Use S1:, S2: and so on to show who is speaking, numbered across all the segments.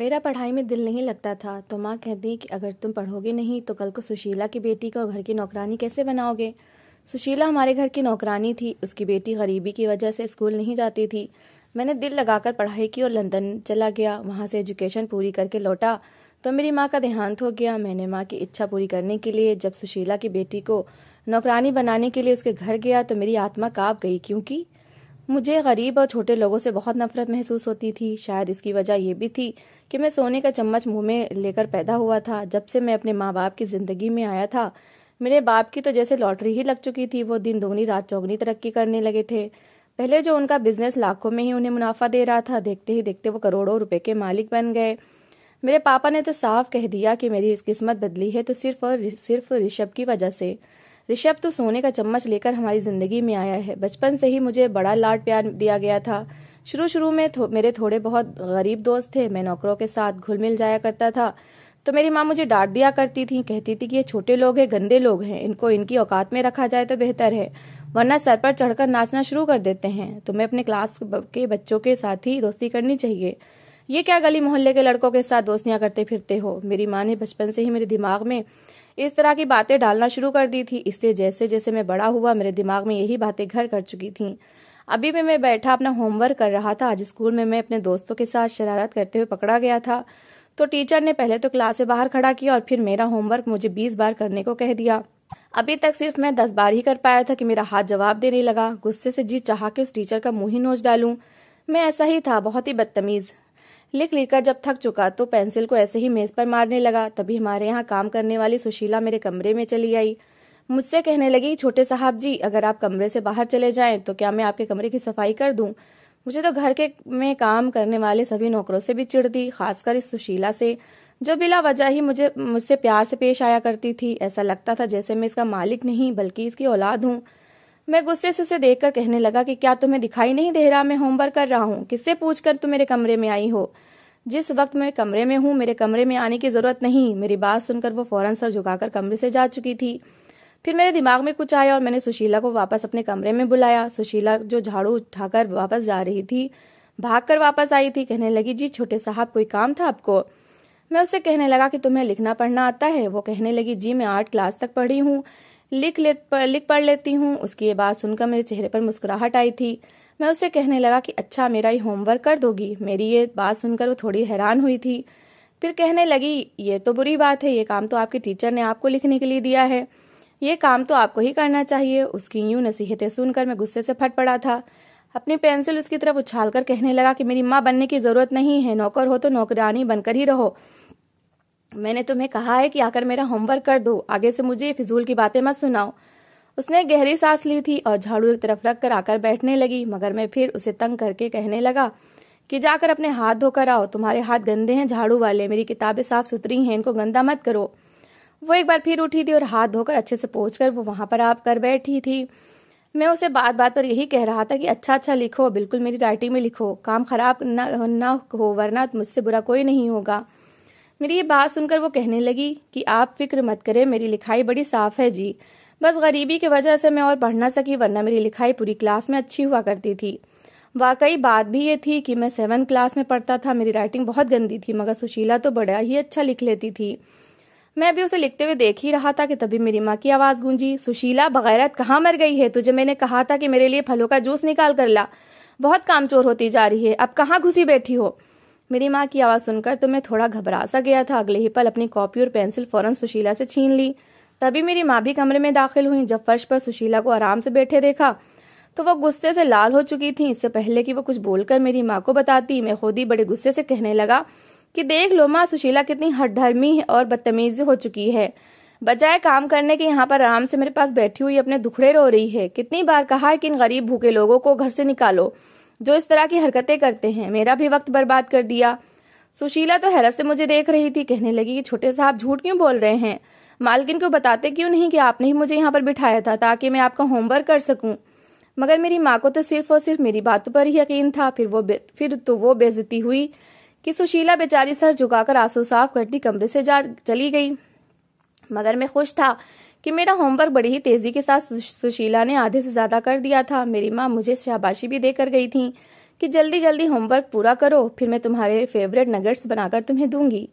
S1: मेरा पढ़ाई में दिल नहीं लगता था तो माँ कहती कि अगर तुम पढ़ोगे नहीं तो कल को सुशीला की बेटी को घर की नौकरानी कैसे बनाओगे सुशीला हमारे घर की नौकरानी थी उसकी बेटी गरीबी की वजह से स्कूल नहीं जाती थी मैंने दिल लगाकर पढ़ाई की और लंदन चला गया वहाँ से एजुकेशन पूरी करके लौटा तो मेरी माँ का देहांत हो गया मैंने माँ की इच्छा पूरी करने के लिए जब सुशीला की बेटी को नौकरानी बनाने के लिए उसके घर गया तो मेरी आत्मा काँप गई क्योंकि मुझे गरीब और छोटे लोगों से बहुत नफरत महसूस होती थी शायद इसकी वजह यह भी थी कि मैं सोने का चम्मच मुंह में लेकर पैदा हुआ था जब से मैं अपने माँ बाप की जिंदगी में आया था मेरे बाप की तो जैसे लॉटरी ही लग चुकी थी वो दिन दोगुनी रात चौगनी तरक्की करने लगे थे पहले जो उनका बिजनेस लाखों में ही उन्हें मुनाफा दे रहा था देखते ही देखते वो करोड़ों रुपए के मालिक बन गए मेरे पापा ने तो साफ कह दिया कि मेरी किस्मत बदली है तो सिर्फ और सिर्फ ऋषभ की वजह से ऋषभ तो सोने का चम्मच लेकर हमारी जिंदगी में आया है बचपन से ही मुझे बड़ा लाड प्यार दिया गया था शुरू शुरू में थो, मेरे थोड़े बहुत गरीब दोस्त थे मैं नौकरों के साथ घुल मिल जाया करता था तो मेरी माँ मुझे डांट दिया करती थी कहती थी कि ये छोटे लोग हैं गंदे लोग हैं इनको इनकी औकात में रखा जाए तो बेहतर है वरना सर पर चढ़कर नाचना शुरू कर देते हैं तुम्हें अपने क्लास के बच्चों के साथ ही दोस्ती करनी चाहिए ये क्या गली मोहल्ले के लड़कों के साथ दोस्तियां करते फिरते हो मेरी माँ ने बचपन से ही मेरे दिमाग में इस तरह की बातें डालना शुरू कर दी थी इसलिए जैसे जैसे मैं बड़ा हुआ मेरे दिमाग में यही बातें घर कर चुकी थी अभी भी मैं बैठा अपना होमवर्क कर रहा था आज स्कूल में मैं अपने दोस्तों के साथ शरारत करते हुए पकड़ा गया था तो टीचर ने पहले तो क्लास से बाहर खड़ा किया और फिर मेरा होमवर्क मुझे बीस बार करने को कह दिया अभी तक सिर्फ मैं दस बार ही कर पाया था कि मेरा हाथ जवाब देने लगा गुस्से से जी चाह के उस टीचर का मुंह ही नोच डालूं मैं ऐसा ही था बहुत ही बदतमीज लिख लिख कर जब थक चुका तो पेंसिल को ऐसे ही मेज पर मारने लगा तभी हमारे यहाँ काम करने वाली सुशीला मेरे कमरे में चली आई मुझसे कहने लगी छोटे साहब जी अगर आप कमरे से बाहर चले जाएं तो क्या मैं आपके कमरे की सफाई कर दूं मुझे तो घर के में काम करने वाले सभी नौकरों से भी चिड़ दी खासकर इस सुशीला से जो बिला वजह ही मुझे मुझसे प्यार से पेश आया करती थी ऐसा लगता था जैसे मैं इसका मालिक नहीं बल्कि इसकी औलाद हूँ मैं गुस्से से उसे देखकर कहने लगा कि क्या तुम्हें दिखाई नहीं दे रहा मैं होमवर्क कर रहा हूँ किससे पूछकर तुम मेरे कमरे में आई हो जिस वक्त मैं कमरे में हूँ मेरे कमरे में आने की जरूरत नहीं मेरी बात सुनकर वो फौरन सर झुकाकर कमरे से जा चुकी थी फिर मेरे दिमाग में कुछ आया और मैंने सुशीला को वापस अपने कमरे में बुलाया सुशीला जो झाड़ू उठाकर वापस जा रही थी कर वापस आई थी कहने लगी जी छोटे साहब कोई काम था आपको मैं उससे कहने लगा कि तुम्हें लिखना पढ़ना आता है वो कहने लगी जी मैं आठ क्लास तक पढ़ी हूँ लिख ले लिख पढ़ लेती हूँ उसकी ये बात सुनकर मेरे चेहरे पर मुस्कुराहट आई थी मैं उसे कहने लगा कि अच्छा मेरा ये होमवर्क कर दोगी मेरी ये बात सुनकर वो थोड़ी हैरान हुई थी फिर कहने लगी ये तो बुरी बात है ये काम तो आपके टीचर ने आपको लिखने के लिए दिया है ये काम तो आपको ही करना चाहिए उसकी यूं नसीहतें सुनकर मैं गुस्से से फट पड़ा था अपनी पेंसिल उसकी तरफ उछाल कर कहने लगा कि मेरी माँ बनने की जरूरत नहीं है नौकर हो तो नौकरानी बनकर ही रहो मैंने तुम्हें कहा है कि आकर मेरा होमवर्क कर दो आगे से मुझे फिजूल की बातें मत सुनाओ उसने गहरी सांस ली थी और झाड़ू एक तरफ रख कर आकर बैठने लगी मगर मैं फिर उसे तंग करके कहने लगा कि जाकर अपने हाथ धोकर आओ तुम्हारे हाथ गंदे हैं झाड़ू वाले मेरी किताबें साफ सुथरी हैं इनको गंदा मत करो वो एक बार फिर उठी थी और हाथ धोकर अच्छे से पहुँच कर वो वहां पर आप कर बैठी थी मैं उसे बात बात पर यही कह रहा था कि अच्छा अच्छा लिखो बिल्कुल मेरी राइटिंग में लिखो काम खराब ना ना हो वरना मुझसे बुरा कोई नहीं होगा मेरी ये बात सुनकर वो कहने लगी कि आप फिक्र मत करें मेरी लिखाई बड़ी साफ है जी बस गरीबी की वजह से मैं और पढ़ ना सकी वरना मेरी लिखाई पूरी क्लास में अच्छी हुआ करती थी वाकई बात भी ये थी कि मैं सेवन क्लास में पढ़ता था मेरी राइटिंग बहुत गंदी थी मगर सुशीला तो बड़ा ही अच्छा लिख लेती थी मैं भी उसे लिखते हुए देख ही रहा था कि तभी मेरी माँ की आवाज़ गूंजी सुशीला बगैरत कहाँ मर गई है तुझे मैंने कहा था कि मेरे लिए फलों का जूस निकाल कर ला बहुत कामचोर होती जा रही है अब कहाँ घुसी बैठी हो मेरी माँ की आवाज़ सुनकर तो मैं थोड़ा घबरा सा गया था अगले ही पल अपनी कॉपी और पेंसिल फौरन सुशीला से छीन ली तभी मेरी माँ भी कमरे में दाखिल हुई जब फर्श पर सुशीला को आराम से बैठे देखा तो वो गुस्से से लाल हो चुकी थी इससे पहले कि वो कुछ बोलकर मेरी माँ को बताती मैं खुद ही बड़े गुस्से से कहने लगा कि देख लो माँ सुशीला कितनी धर्मी और बदतमीजी हो चुकी है बजाय काम करने के यहाँ पर आराम से मेरे पास बैठी हुई अपने दुखड़े रो रही है कितनी बार कहा है कि इन गरीब भूखे लोगों को घर से निकालो जो इस तरह की हरकतें करते हैं मेरा भी वक्त बर्बाद कर दिया सुशीला तो हैरत से मुझे देख रही थी कहने लगी कि छोटे साहब झूठ क्यों बोल रहे हैं मालकिन को बताते क्यों नहीं कि आपने ही मुझे यहाँ पर बिठाया था ताकि मैं आपका होमवर्क कर सकूं मगर मेरी माँ को तो सिर्फ और सिर्फ मेरी बातों पर ही यकीन था फिर वो फिर तो वो बेजती हुई कि सुशीला बेचारी सर झुकाकर आंसू साफ करती कमरे से जा चली गई मगर मैं खुश था कि मेरा होमवर्क बड़ी ही तेजी के साथ सुशीला ने आधे से ज्यादा कर दिया था मेरी माँ मुझे शाबाशी भी देकर गई थी कि जल्दी जल्दी होमवर्क पूरा करो फिर मैं तुम्हारे फेवरेट नगेट्स बनाकर तुम्हें दूंगी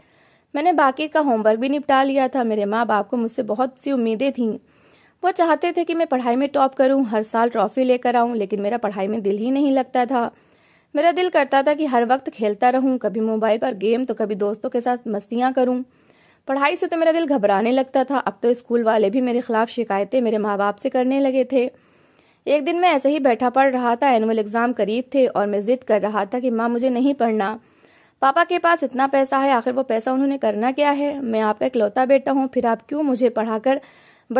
S1: मैंने बाकी का होमवर्क भी निपटा लिया था मेरे माँ बाप को मुझसे बहुत सी उम्मीदें थी वो चाहते थे कि मैं पढ़ाई में टॉप करूं हर साल ट्रॉफी लेकर आऊं लेकिन मेरा पढ़ाई में दिल ही नहीं लगता था मेरा दिल करता था कि हर वक्त खेलता रहूं कभी मोबाइल पर गेम तो कभी दोस्तों के साथ मस्तियां करूं पढ़ाई से तो मेरा दिल घबराने लगता था अब तो स्कूल वाले भी मेरे खिलाफ शिकायतें मेरे माँ बाप से करने लगे थे एक दिन मैं ऐसे ही बैठा पढ़ रहा था एनुअल एग्ज़ाम करीब थे और मैं ज़िद कर रहा था कि माँ मुझे नहीं पढ़ना पापा के पास इतना पैसा है आखिर वो पैसा उन्होंने करना क्या है मैं आपका इकलौता बेटा हूँ फिर आप क्यों मुझे पढ़ाकर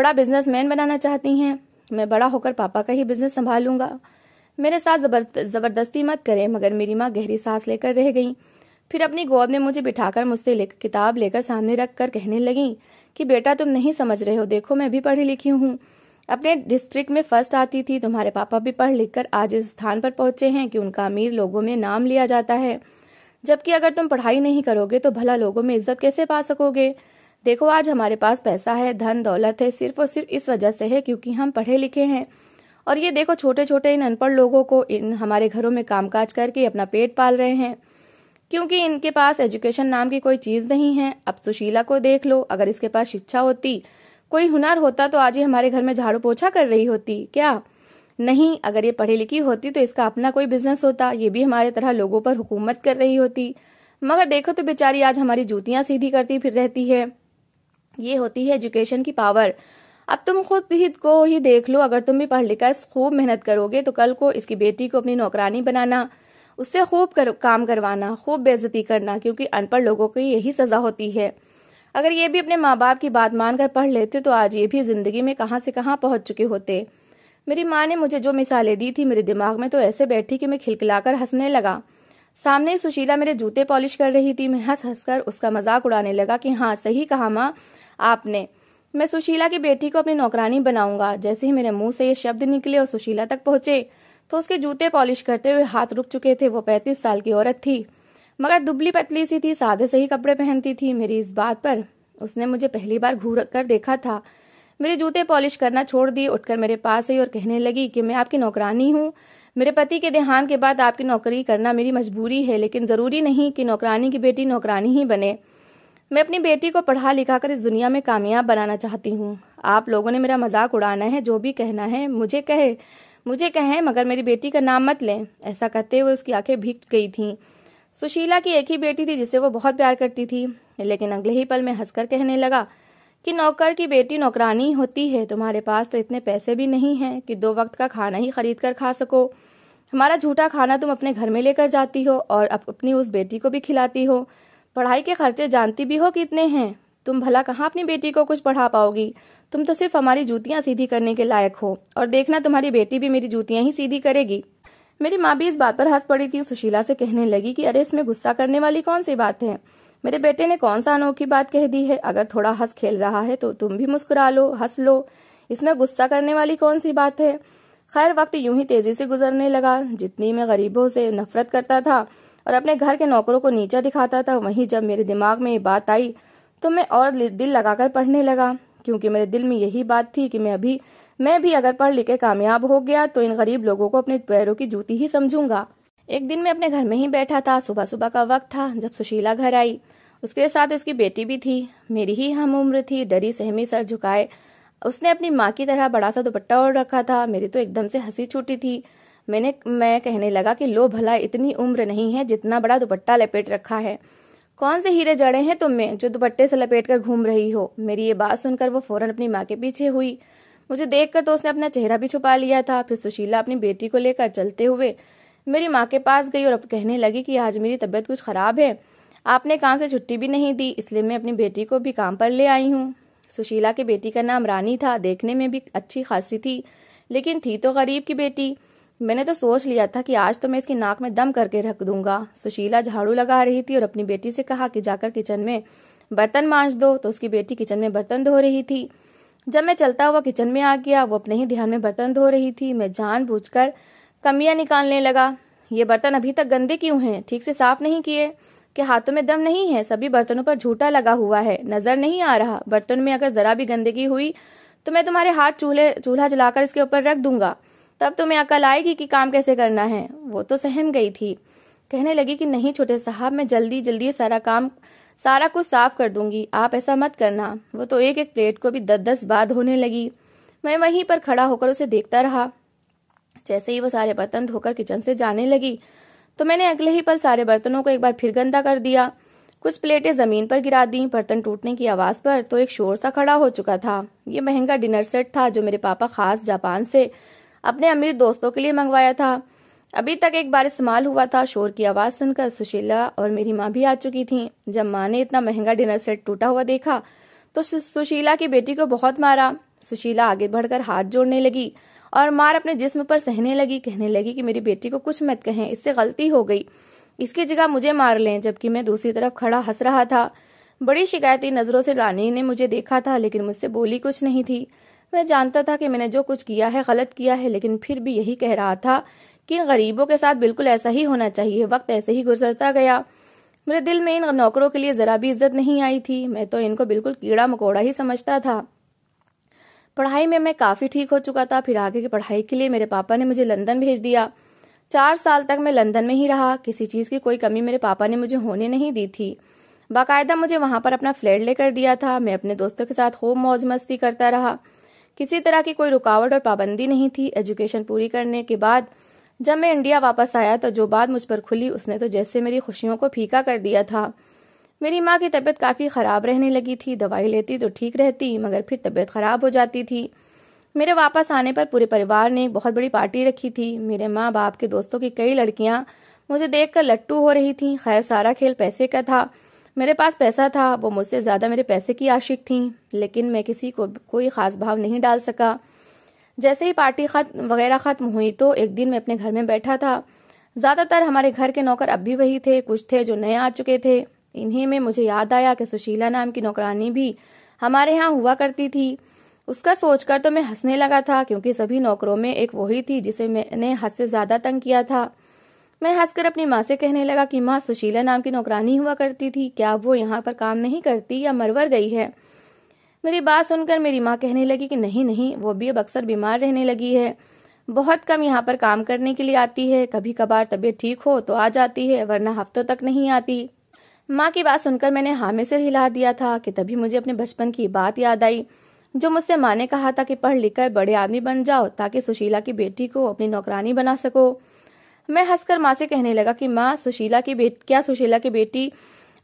S1: बड़ा बिजनेसमैन बनाना चाहती हैं मैं बड़ा होकर पापा का ही बिजनेस संभालूंगा मेरे साथ जबरदस्ती मत करें मगर मेरी माँ गहरी सांस लेकर रह गई फिर अपनी गोद में मुझे बिठाकर मुझसे ले, किताब लेकर सामने रख कर कहने लगी कि बेटा तुम नहीं समझ रहे हो देखो मैं भी पढ़ी लिखी हूँ अपने डिस्ट्रिक्ट में फर्स्ट आती थी तुम्हारे पापा भी पढ़ लिख कर आज इस स्थान पर पहुंचे हैं कि उनका अमीर लोगों में नाम लिया जाता है जबकि अगर तुम पढ़ाई नहीं करोगे तो भला लोगों में इज्जत कैसे पा सकोगे देखो आज हमारे पास पैसा है धन दौलत है सिर्फ और सिर्फ इस वजह से है क्योंकि हम पढ़े लिखे हैं और ये देखो छोटे छोटे इन अनपढ़ लोगों को इन हमारे घरों में कामकाज करके अपना पेट पाल रहे हैं क्योंकि इनके पास एजुकेशन नाम की कोई चीज नहीं है अब सुशीला को देख लो अगर इसके पास शिक्षा होती कोई हुनर होता तो आज ही हमारे घर में झाड़ू पोछा कर रही होती क्या नहीं अगर ये पढ़ी लिखी होती तो इसका अपना कोई बिजनेस होता ये भी हमारे तरह लोगों पर हुकूमत कर रही होती मगर देखो तो बेचारी आज हमारी जूतियां सीधी करती फिर रहती है ये होती है एजुकेशन की पावर अब तुम खुद ही को ही देख लो अगर तुम भी पढ़ लिखकर खूब मेहनत करोगे तो कल को इसकी बेटी को अपनी नौकरानी बनाना उससे खूब कर, काम करवाना खूब बेजती करना क्योंकि अनपढ़ लोगों की यही सज़ा होती है अगर ये भी अपने माँ बाप की बात मानकर पढ़ लेते तो आज ये भी ज़िंदगी में कहाँ से कहाँ पहुँच चुके होते मेरी माँ ने मुझे जो मिसालें दी थी मेरे दिमाग में तो ऐसे बैठी कि मैं खिलखिलाकर हंसने लगा सामने सुशीला मेरे जूते पॉलिश कर रही थी मैं हंस हंस कर उसका मजाक उड़ाने लगा कि हाँ सही कहा माँ आपने मैं सुशीला की बेटी को अपनी नौकरानी बनाऊंगा जैसे ही मेरे मुंह से ये शब्द निकले और सुशीला तक पहुंचे तो उसके जूते पॉलिश करते हुए हाथ रुक चुके थे वो पैंतीस साल की औरत थी मगर दुबली पतली सी थी सादे से ही कपड़े पहनती थी मेरी इस बात पर उसने मुझे पहली बार घूर कर देखा था मेरे जूते पॉलिश करना छोड़ दिए उठकर मेरे पास आई और कहने लगी कि मैं आपकी नौकरानी हूँ मेरे पति के देहांत के बाद आपकी नौकरी करना मेरी मजबूरी है लेकिन ज़रूरी नहीं कि नौकरानी की बेटी नौकरानी ही बने मैं अपनी बेटी को पढ़ा लिखा कर इस दुनिया में कामयाब बनाना चाहती हूँ आप लोगों ने मेरा मजाक उड़ाना है जो भी कहना है मुझे कहे मुझे कहें मगर मेरी बेटी का नाम मत लें ऐसा कहते हुए उसकी आंखें भीग गई थीं सुशीला की एक ही बेटी थी जिसे वो बहुत प्यार करती थी लेकिन अगले ही पल में हंसकर कहने लगा कि नौकर की बेटी नौकरानी होती है तुम्हारे पास तो इतने पैसे भी नहीं हैं कि दो वक्त का खाना ही खरीद कर खा सको हमारा झूठा खाना तुम अपने घर में लेकर जाती हो और अपनी उस बेटी को भी खिलाती हो पढ़ाई के खर्चे जानती भी हो कितने हैं तुम भला कहाँ अपनी बेटी को कुछ पढ़ा पाओगी तुम तो सिर्फ हमारी जूतियाँ सीधी करने के लायक हो और देखना तुम्हारी बेटी भी मेरी जूतियाँ ही सीधी करेगी मेरी माँ भी इस बात पर हंस पड़ी थी सुशीला से कहने लगी कि अरे इसमें गुस्सा करने वाली कौन सी बात है मेरे बेटे ने कौन सा अनोखी बात कह दी है अगर थोड़ा हंस खेल रहा है तो तुम भी मुस्कुरा लो हंस लो इसमें गुस्सा करने वाली कौन सी बात है खैर वक्त यूं ही तेजी से गुजरने लगा जितनी मैं गरीबों से नफरत करता था और अपने घर के नौकरों को नीचा दिखाता था वहीं जब मेरे दिमाग में ये बात आई तो मैं और दिल लगाकर पढ़ने लगा क्योंकि मेरे दिल में यही बात थी कि मैं अभी मैं भी अगर पढ़ लिख के कामयाब हो गया तो इन गरीब लोगों को अपने पैरों की जूती ही समझूंगा एक दिन मैं अपने घर में ही बैठा था सुबह सुबह का वक्त था जब सुशीला घर आई उसके साथ उसकी बेटी भी थी मेरी ही हम उम्र थी डरी सहमी सर झुकाए उसने अपनी माँ की तरह बड़ा सा दुपट्टा ओढ़ रखा था मेरी तो एकदम से हंसी छूटी थी मैंने मैं कहने लगा कि लो भला इतनी उम्र नहीं है जितना बड़ा दुपट्टा लपेट रखा है कौन से हीरे जड़े हैं तुम में जो दुपट्टे से लपेट कर घूम रही हो मेरी ये बात सुनकर वो फौरन अपनी माँ के पीछे हुई मुझे देखकर तो उसने अपना चेहरा भी छुपा लिया था फिर सुशीला अपनी बेटी को लेकर चलते हुए मेरी माँ के पास गई और अब कहने लगी कि आज मेरी तबीयत कुछ खराब है आपने काम से छुट्टी भी नहीं दी इसलिए मैं अपनी बेटी को भी काम पर ले आई हूँ सुशीला की बेटी का नाम रानी था देखने में भी अच्छी खासी थी लेकिन थी तो गरीब की बेटी मैंने तो सोच लिया था कि आज तो मैं इसकी नाक में दम करके रख दूंगा सुशीला झाड़ू लगा रही थी और अपनी बेटी से कहा कि जाकर किचन में बर्तन मांझ दो तो उसकी बेटी किचन में बर्तन धो रही थी जब मैं चलता हुआ किचन में आ गया वो अपने ही ध्यान में बर्तन धो रही थी मैं जान कर कमियां निकालने लगा ये बर्तन अभी तक गंदे क्यों हैं ठीक से साफ नहीं किए कि हाथों में दम नहीं है सभी बर्तनों पर झूठा लगा हुआ है नजर नहीं आ रहा बर्तन में अगर जरा भी गंदगी हुई तो मैं तुम्हारे हाथ चूल्हे चूल्हा जलाकर इसके ऊपर रख दूंगा तब तुम्हें अकल आएगी कि काम कैसे करना है वो तो सहम गई थी कहने लगी कि नहीं छोटे साहब मैं जल्दी जल्दी सारा काम सारा कुछ साफ कर दूंगी आप ऐसा मत करना वो तो एक एक प्लेट को भी दस दस बार धोने लगी मैं वहीं पर खड़ा होकर उसे देखता रहा जैसे ही वो सारे बर्तन धोकर किचन से जाने लगी तो मैंने अगले ही पल सारे बर्तनों को एक बार फिर गंदा कर दिया कुछ प्लेटें जमीन पर गिरा दी बर्तन टूटने की आवाज पर तो एक शोर सा खड़ा हो चुका था ये महंगा डिनर सेट था जो मेरे पापा खास जापान से अपने अमीर दोस्तों के लिए मंगवाया था अभी तक एक बार इस्तेमाल हुआ था शोर की आवाज सुनकर सुशीला और मेरी माँ भी आ चुकी थी जब माँ ने इतना महंगा डिनर सेट टूटा हुआ देखा तो सुशीला की बेटी को बहुत मारा सुशीला आगे बढ़कर हाथ जोड़ने लगी और मार अपने जिस्म पर सहने लगी कहने लगी कि मेरी बेटी को कुछ मत कहें इससे गलती हो गई इसकी जगह मुझे मार लें जबकि मैं दूसरी तरफ खड़ा हंस रहा था बड़ी शिकायती नजरों से रानी ने मुझे देखा था लेकिन मुझसे बोली कुछ नहीं थी मैं जानता था कि मैंने जो कुछ किया है गलत किया है लेकिन फिर भी यही कह रहा था कि इन गरीबों के साथ बिल्कुल ऐसा ही होना चाहिए वक्त ऐसे ही गुजरता गया मेरे दिल में इन नौकरों के लिए जरा भी इज्जत नहीं आई थी मैं तो इनको बिल्कुल कीड़ा मकोड़ा ही समझता था पढ़ाई में मैं काफ़ी ठीक हो चुका था फिर आगे की पढ़ाई के लिए मेरे पापा ने मुझे लंदन भेज दिया चार साल तक मैं लंदन में ही रहा किसी चीज़ की कोई कमी मेरे पापा ने मुझे होने नहीं दी थी बाकायदा मुझे वहां पर अपना फ्लैट लेकर दिया था मैं अपने दोस्तों के साथ खूब मौज मस्ती करता रहा किसी तरह की कोई रुकावट और पाबंदी नहीं थी एजुकेशन पूरी करने के बाद जब मैं इंडिया वापस आया तो जो बात मुझ पर खुली उसने तो जैसे मेरी खुशियों को फीका कर दिया था मेरी माँ की तबीयत काफ़ी ख़राब रहने लगी थी दवाई लेती तो ठीक रहती मगर फिर तबीयत ख़राब हो जाती थी मेरे वापस आने पर पूरे परिवार ने एक बहुत बड़ी पार्टी रखी थी मेरे माँ बाप के दोस्तों की कई लड़कियाँ मुझे देखकर लट्टू हो रही थीं खैर सारा खेल पैसे का था मेरे पास पैसा था वो मुझसे ज़्यादा मेरे पैसे की आशिक थी लेकिन मैं किसी को कोई ख़ास भाव नहीं डाल सका जैसे ही पार्टी खत्म वगैरह ख़त्म हुई तो एक दिन मैं अपने घर में बैठा था ज़्यादातर हमारे घर के नौकर अब भी वही थे कुछ थे जो नए आ चुके थे इन्हीं में मुझे याद आया कि सुशीला नाम की नौकरानी भी हमारे यहाँ हुआ करती थी उसका सोचकर तो मैं हंसने लगा था क्योंकि सभी नौकरों में एक वही थी जिसे मैंने हद से ज़्यादा तंग किया था मैं हंसकर अपनी माँ से कहने लगा कि माँ सुशीला नाम की नौकरानी हुआ करती थी क्या वो यहाँ पर काम नहीं करती या मरवर गई है मेरी बात सुनकर मेरी माँ कहने लगी कि नहीं नहीं वो भी अब अक्सर बीमार रहने लगी है बहुत कम यहाँ पर काम करने के लिए आती है कभी कभार तबीयत ठीक हो तो आ जाती है वरना हफ्तों तक नहीं आती माँ की बात सुनकर मैंने हामे सिर हिला दिया था कि तभी मुझे अपने बचपन की बात याद आई जो मुझसे माँ ने कहा था कि पढ़ लिख कर बड़े आदमी बन जाओ ताकि सुशीला की बेटी को अपनी नौकरानी बना सको मैं हंसकर माँ से कहने लगा कि माँ सुशीला की बेट क्या सुशीला की बेटी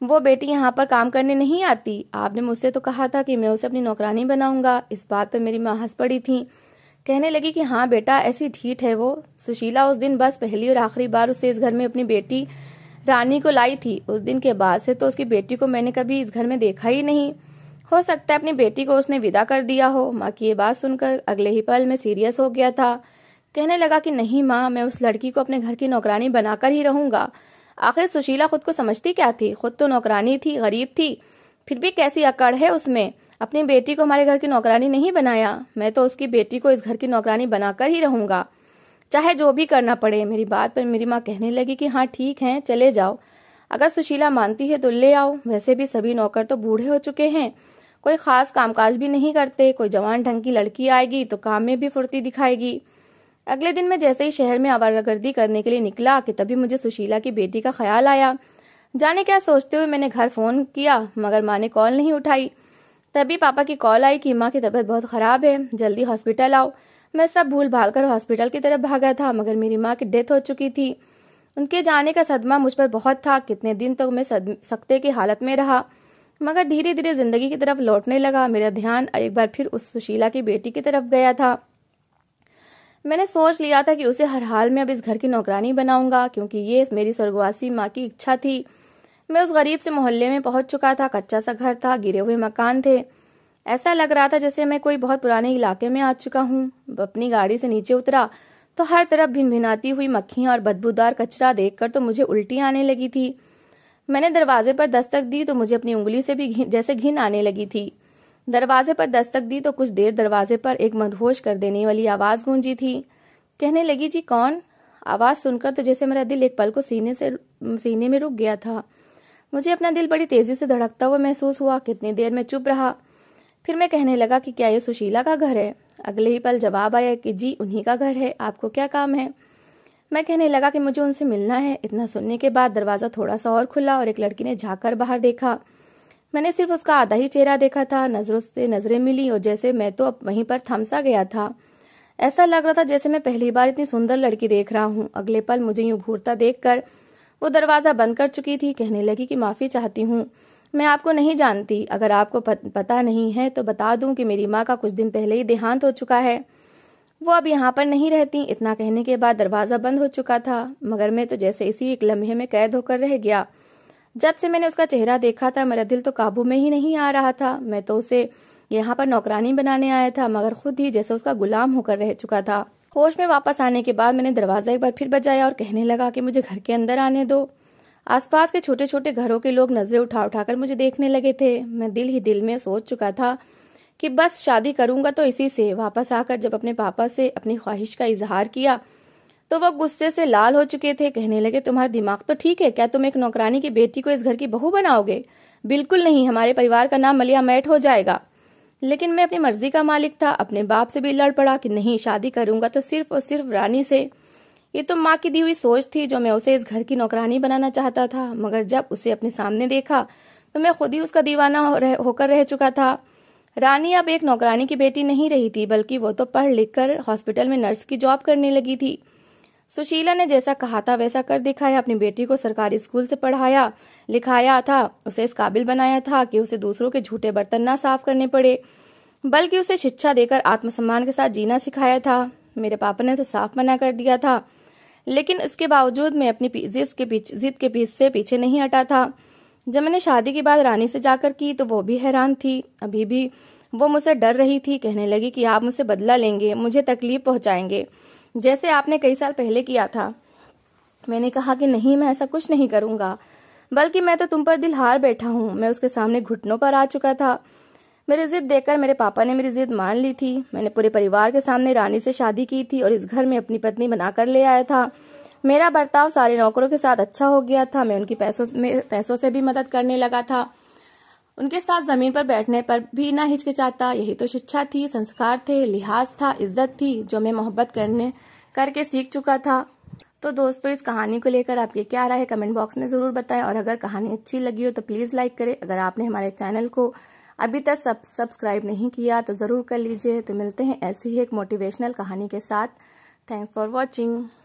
S1: वो बेटी यहाँ पर काम करने नहीं आती आपने मुझसे तो कहा था कि मैं उसे अपनी नौकरानी बनाऊंगा इस बात पर मेरी माँ हंस पड़ी थी कहने लगी कि हाँ बेटा ऐसी ढीठ है वो सुशीला उस दिन बस पहली और आखिरी बार उससे इस घर में अपनी बेटी रानी को लाई थी उस दिन के बाद से तो उसकी बेटी को मैंने कभी इस घर में देखा ही नहीं हो सकता है अपनी बेटी को उसने विदा कर दिया हो माँ की ये बात सुनकर अगले ही पल में सीरियस हो गया था कहने लगा कि नहीं माँ मैं उस लड़की को अपने घर की नौकरानी बनाकर ही रहूंगा आखिर सुशीला खुद को समझती क्या थी खुद तो नौकरानी थी गरीब थी फिर भी कैसी अकड़ है उसमें अपनी बेटी को हमारे घर की नौकरानी नहीं बनाया मैं तो उसकी बेटी को इस घर की नौकरानी बनाकर ही रहूंगा चाहे जो भी करना पड़े मेरी बात पर मेरी माँ कहने लगी कि हाँ ठीक है चले जाओ अगर सुशीला मानती है तो ले आओ वैसे भी सभी नौकर तो बूढ़े हो चुके हैं कोई खास कामकाज भी नहीं करते कोई जवान ढंग की लड़की आएगी तो काम में भी फुर्ती दिखाएगी अगले दिन मैं जैसे ही शहर में आवारागर्दी करने के लिए निकला कि तभी मुझे सुशीला की बेटी का ख्याल आया जाने क्या सोचते हुए मैंने घर फोन किया मगर माँ ने कॉल नहीं उठाई तभी पापा की कॉल आई कि माँ की तबीयत बहुत ख़राब है जल्दी हॉस्पिटल आओ मैं सब भूल भाल कर हॉस्पिटल की तरफ भागा था मगर मेरी माँ की डेथ हो चुकी थी उनके जाने का सदमा मुझ पर बहुत था कितने दिन तक तो मैं सकते की हालत में रहा मगर धीरे धीरे जिंदगी की तरफ लौटने लगा मेरा ध्यान एक बार फिर उस सुशीला की बेटी की तरफ गया था मैंने सोच लिया था कि उसे हर हाल में अब इस घर की नौकरानी बनाऊंगा क्योंकि ये मेरी स्वर्गवासी माँ की इच्छा थी मैं उस गरीब से मोहल्ले में पहुंच चुका था कच्चा सा घर था गिरे हुए मकान थे ऐसा लग रहा था जैसे मैं कोई बहुत पुराने इलाके में आ चुका हूँ अपनी गाड़ी से नीचे उतरा तो हर तरफ भिन भिनाती हुई मक्खियाँ और बदबूदार कचरा देखकर तो मुझे उल्टी आने लगी थी मैंने दरवाजे पर दस्तक दी तो मुझे अपनी उंगली से भी जैसे घिन आने लगी थी दरवाजे पर दस्तक दी तो कुछ देर दरवाजे पर एक मदहोश कर देने वाली आवाज गूंजी थी कहने लगी जी कौन आवाज सुनकर तो जैसे मेरा दिल एक पल को सीने से सीने में रुक गया था मुझे अपना दिल बड़ी तेजी से धड़कता हुआ महसूस हुआ कितनी देर में चुप रहा फिर मैं कहने लगा कि क्या ये सुशीला का घर है अगले ही पल जवाब आया कि जी उन्हीं का घर है आपको क्या काम है मैं कहने लगा कि मुझे उनसे मिलना है इतना सुनने के बाद दरवाज़ा थोड़ा सा और खुला और एक लड़की ने झाकर बाहर देखा मैंने सिर्फ उसका आधा ही चेहरा देखा था नजरों से नजरें मिली और जैसे मैं तो अब वहीं पर थमसा गया था ऐसा लग रहा था जैसे मैं पहली बार इतनी सुंदर लड़की देख रहा हूँ अगले पल मुझे यूं घूरता देखकर वो दरवाजा बंद कर चुकी थी कहने लगी कि माफी चाहती हूँ मैं आपको नहीं जानती अगर आपको पता नहीं है तो बता दूं कि मेरी माँ का कुछ दिन पहले ही देहांत हो चुका है वो अब यहाँ पर नहीं रहती इतना कहने के बाद दरवाजा बंद हो चुका था मगर मैं तो जैसे इसी एक लम्हे में कैद होकर रह गया जब से मैंने उसका चेहरा देखा था मेरा दिल तो काबू में ही नहीं आ रहा था मैं तो उसे यहाँ पर नौकरानी बनाने आया था मगर खुद ही जैसे उसका गुलाम होकर रह चुका था होश में वापस आने के बाद मैंने दरवाज़ा एक बार फिर बजाया और कहने लगा कि मुझे घर के अंदर आने दो आसपास के छोटे छोटे घरों के लोग नज़रें उठा उठाकर मुझे देखने लगे थे मैं दिल ही दिल में सोच चुका था कि बस शादी करूंगा तो इसी से वापस आकर जब अपने पापा से अपनी ख्वाहिश का इजहार किया तो वह गुस्से से लाल हो चुके थे कहने लगे तुम्हारा दिमाग तो ठीक है क्या तुम एक नौकरानी की बेटी को इस घर की बहू बनाओगे बिल्कुल नहीं हमारे परिवार का नाम मलिया मैट हो जाएगा लेकिन मैं अपनी मर्जी का मालिक था अपने बाप से भी लड़ पड़ा कि नहीं शादी करूंगा तो सिर्फ और सिर्फ रानी से ये तो माँ की दी हुई सोच थी जो मैं उसे इस घर की नौकरानी बनाना चाहता था मगर जब उसे अपने सामने देखा तो मैं खुद ही उसका दीवाना होकर रह चुका था रानी अब एक नौकरानी की बेटी नहीं रही थी बल्कि वो तो पढ़ लिख कर हॉस्पिटल में नर्स की जॉब करने लगी थी सुशीला ने जैसा कहा था वैसा कर दिखाया अपनी बेटी को सरकारी स्कूल से पढ़ाया लिखाया था उसे इस काबिल बनाया था कि उसे दूसरों के झूठे बर्तन ना साफ करने पड़े बल्कि उसे शिक्षा देकर आत्मसम्मान के साथ जीना सिखाया था मेरे पापा ने तो साफ मना कर दिया था लेकिन इसके बावजूद मैं अपनी जिद के पीछे जिद के पीछे से पीछे नहीं हटा था जब मैंने शादी की बात रानी से जाकर की तो वो भी हैरान थी अभी भी वो मुझसे डर रही थी कहने लगी कि आप मुझसे बदला लेंगे मुझे तकलीफ पहुंचाएंगे जैसे आपने कई साल पहले किया था मैंने कहा कि नहीं मैं ऐसा कुछ नहीं करूंगा बल्कि मैं तो तुम पर दिल हार बैठा हूं मैं उसके सामने घुटनों पर आ चुका था मेरी जिद देखकर मेरे पापा ने मेरी जिद मान ली थी मैंने पूरे परिवार के सामने रानी से शादी की थी और इस घर में अपनी पत्नी बनाकर ले आया था मेरा बर्ताव सारे नौकरों के साथ अच्छा हो गया था मैं उनकी पैसों में पैसों से भी मदद करने लगा था उनके साथ जमीन पर बैठने पर भी ना हिचकिचाता यही तो शिक्षा थी संस्कार थे लिहाज था इज्जत थी जो मैं मोहब्बत करने करके सीख चुका था तो दोस्तों इस कहानी को लेकर आपके क्या राय है कमेंट बॉक्स में ज़रूर बताएं और अगर कहानी अच्छी लगी हो तो प्लीज़ लाइक करें अगर आपने हमारे चैनल को अभी तक सब सब्सक्राइब नहीं किया तो ज़रूर कर लीजिए तो मिलते हैं ऐसी ही एक मोटिवेशनल कहानी के साथ थैंक्स फॉर वॉचिंग